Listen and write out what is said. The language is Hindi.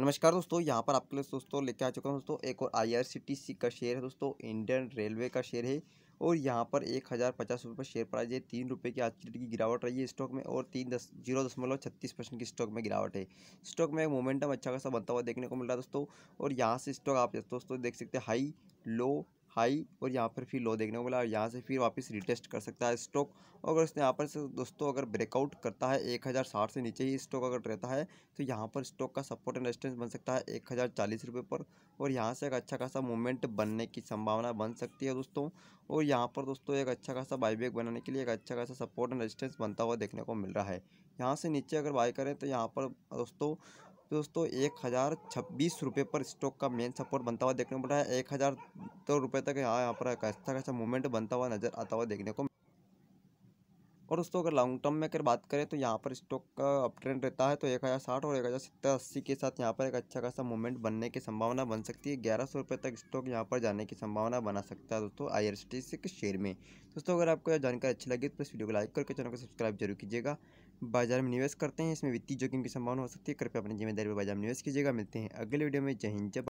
नमस्कार दोस्तों यहाँ पर आपके लिए दोस्तों लेके आ चुका हूँ दोस्तों एक और आईआरसीटीसी का शेयर है दोस्तों इंडियन रेलवे का शेयर है और यहाँ पर एक हज़ार पचास रुपये शेयर प्राइस है तीन रुपये की आज की डेट की गिरावट रही है स्टॉक में और तीन दस जीरो दशमलव छत्तीस परसेंट की स्टॉक में गिरावट है स्टॉक में मोमेंटम अच्छा खासा बनता हुआ देखने को मिल रहा है दोस्तों और यहाँ से स्टॉक आप दोस्तों देख सकते हैं हाई लो हाई और यहाँ पर फिर लो देखने को मिला और यहाँ से फिर वापस रिटेस्ट कर सकता है स्टॉक और अगर उसने यहाँ पर से दोस्तों अगर ब्रेकआउट करता है एक हज़ार साठ से नीचे ही स्टॉक अगर रहता है तो यहाँ पर स्टॉक का सपोर्ट एंड रेजिस्टेंस बन सकता है एक हज़ार चालीस रुपये पर और यहाँ से एक अच्छा खासा मूवमेंट बनने की संभावना बन सकती है दोस्तों और यहाँ पर दोस्तों एक अच्छा खासा बाईबैक बनाने के लिए एक अच्छा खासा सपोर्ट एंड रजिस्टेंस बनता हुआ देखने को मिल रहा है यहाँ से नीचे अगर बाई करें तो यहाँ पर दोस्तों दोस्तों एक हज़ार छब्बीस रुपये पर स्टॉक का मेन सपोर्ट बनता हुआ देखने को मिल रहा है एक हज़ार तो रुपये तक यहाँ यहाँ पर कैसा कैसा मूवमेंट बनता हुआ नज़र आता हुआ देखने को और दोस्तों अगर लॉन्ग टर्म में अगर बात करें तो यहाँ पर स्टॉक का अप ट्रेंड रहता है तो एक हज़ार साठ और एक हज़ार सत्तर अस्सी के साथ यहाँ पर एक अच्छा खासा मूवमेंट बनने की संभावना बन सकती है ग्यारह सौ रुपये तक स्टॉक यहाँ पर जाने की संभावना बना सकता है दोस्तों आई आर के शेयर में दोस्तों अगर आपको यह जानकारी अच्छी लगी तो इस वीडियो को लाइक करके चैनल को सब्सक्राइब जरूर कीजिएगा बाजार में निवेश करते हैं इसमें वित्तीय जोखिम की संभावना हो सकती है कृपया अपनी जिम्मेदारी पर बाजार में निवेश कीजिएगा मिलते हैं अगले वीडियो में जय हिंद